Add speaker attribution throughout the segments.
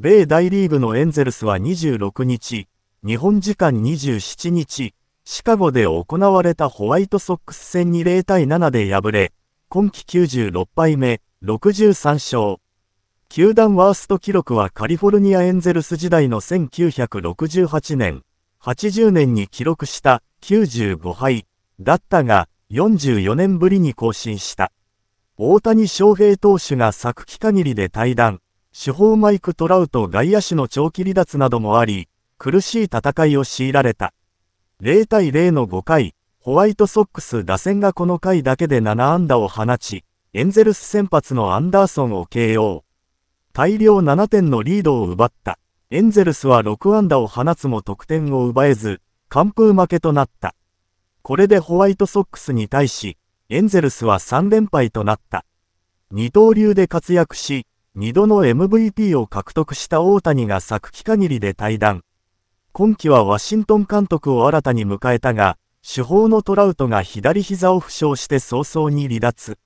Speaker 1: 米大リーグのエンゼルスは26日、日本時間27日、シカゴで行われたホワイトソックス戦に0対7で敗れ、今季96敗目、63勝。球団ワースト記録はカリフォルニアエンゼルス時代の1968年、80年に記録した95敗だったが、44年ぶりに更新した。大谷翔平投手が昨季限りで退団。主砲マイク・トラウト外野手の長期離脱などもあり、苦しい戦いを強いられた。0対0の5回、ホワイトソックス打線がこの回だけで7安打を放ち、エンゼルス先発のアンダーソンを KO。大量7点のリードを奪った。エンゼルスは6安打を放つも得点を奪えず、完封負けとなった。これでホワイトソックスに対し、エンゼルスは3連敗となった。二刀流で活躍し、2度の MVP を獲得した大谷が昨季限りで退団。今季はワシントン監督を新たに迎えたが、主砲のトラウトが左膝を負傷して早々に離脱。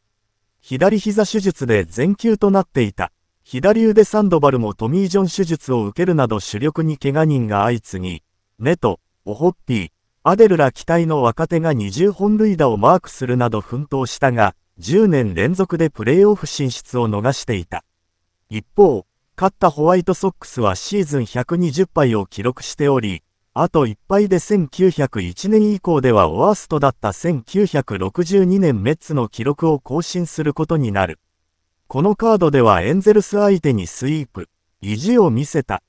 Speaker 1: 左膝手術で全休となっていた。左腕サンドバルもトミー・ジョン手術を受けるなど主力に怪我人が相次ぎ、ネト、オホッピー、アデルら期待の若手が20本塁打をマークするなど奮闘したが、10年連続でプレーオフ進出を逃していた。一方、勝ったホワイトソックスはシーズン120敗を記録しており、あと1敗で1901年以降ではワーストだった1962年メッツの記録を更新することになる。このカードではエンゼルス相手にスイープ、意地を見せた。